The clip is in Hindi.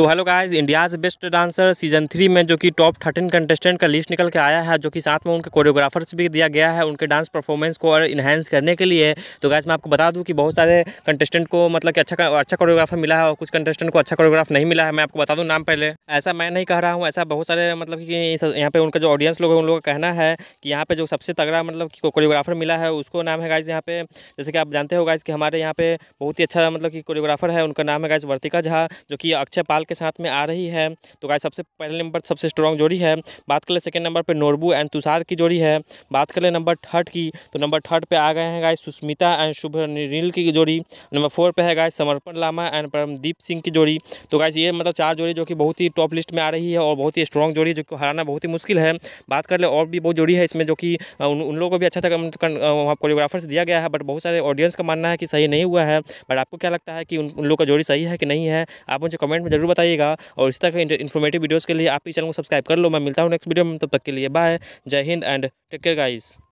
तो hello guys India's best dancer season three में जो कि टॉप थर्टीन कंटेस्टेंट का लिस्ट निकल के आया है जो कि साथ में उनके कोरियोग्राफर्स भी दिया गया है उनके डांस परफॉर्मेंस को और इन्हेंस करने के लिए तो गाइस मैं आपको बता दूं कि बहुत सारे कंटेस्टेंट को मतलब कि अच्छा अच्छा कोरियोग्राफर मिला है और कुछ कंटेस्टेंट को अच्छा कोरियोग्राफ नहीं मिला है मैं आपको बता दूँ नाम पहले ऐसा मैं नहीं कह रहा हूँ ऐसा बहुत सारे मतलब कि यहाँ पर उनका जो ऑडियंस लोग हैं उन लोगों का कहना है कि यहाँ पर जो सबसे तगड़ा मतलब कि कोरियोग्राफर मिला है उसको नाम है गाइज यहाँ पे जैसे कि आप जानते हो गाइज कि हमारे यहाँ पे बहुत ही अच्छा मतलब कि कोरियोग्राफर है उनका नाम है गाइज वर्तिका झा जो कि अक्षय पाल के साथ में आ रही है तो गाय सबसे पहले नंबर सबसे स्ट्रॉन्ग जोड़ी है बात कर ले सेकेंड नंबर पर नोरबू एंड तुषार की जोड़ी है बात कर ले नंबर थर्ड की तो नंबर थर्ड पर आ गए हैं गाय सुस्मिता एंड शुभ नील की जोड़ी नंबर फोर पर है गाय समर्पण लामा एंड परमदीप सिंह की जोड़ी तो गाय ये मतलब चार जोड़ी जो कि बहुत ही टॉप लिस्ट में आ रही है और बहुत ही स्ट्रॉन्ग जोड़ी जो कि हराना बहुत ही मुश्किल है बात कर ले और भी बहुत जोड़ी है इसमें जो कि उन, उन लोगों को भी अच्छा था वहाँ कोरियोग्राफर से दिया गया है बट बहुत सारे ऑडियंस का मानना है कि सही नहीं हुआ है बट आपको क्या लगता है कि उन, उन लोगों का जोड़ी सही है कि नहीं है आप मुझे कमेंट में जरूर बताइएगा और इस तरह के इन्फॉर्मेटिव वीडियोज़ के लिए आप इस चैनल को सब्सक्राइब कर लो मैं मिलता हूँ नेक्स्ट वीडियो में तब तक के लिए bye Jai Hind and take care guys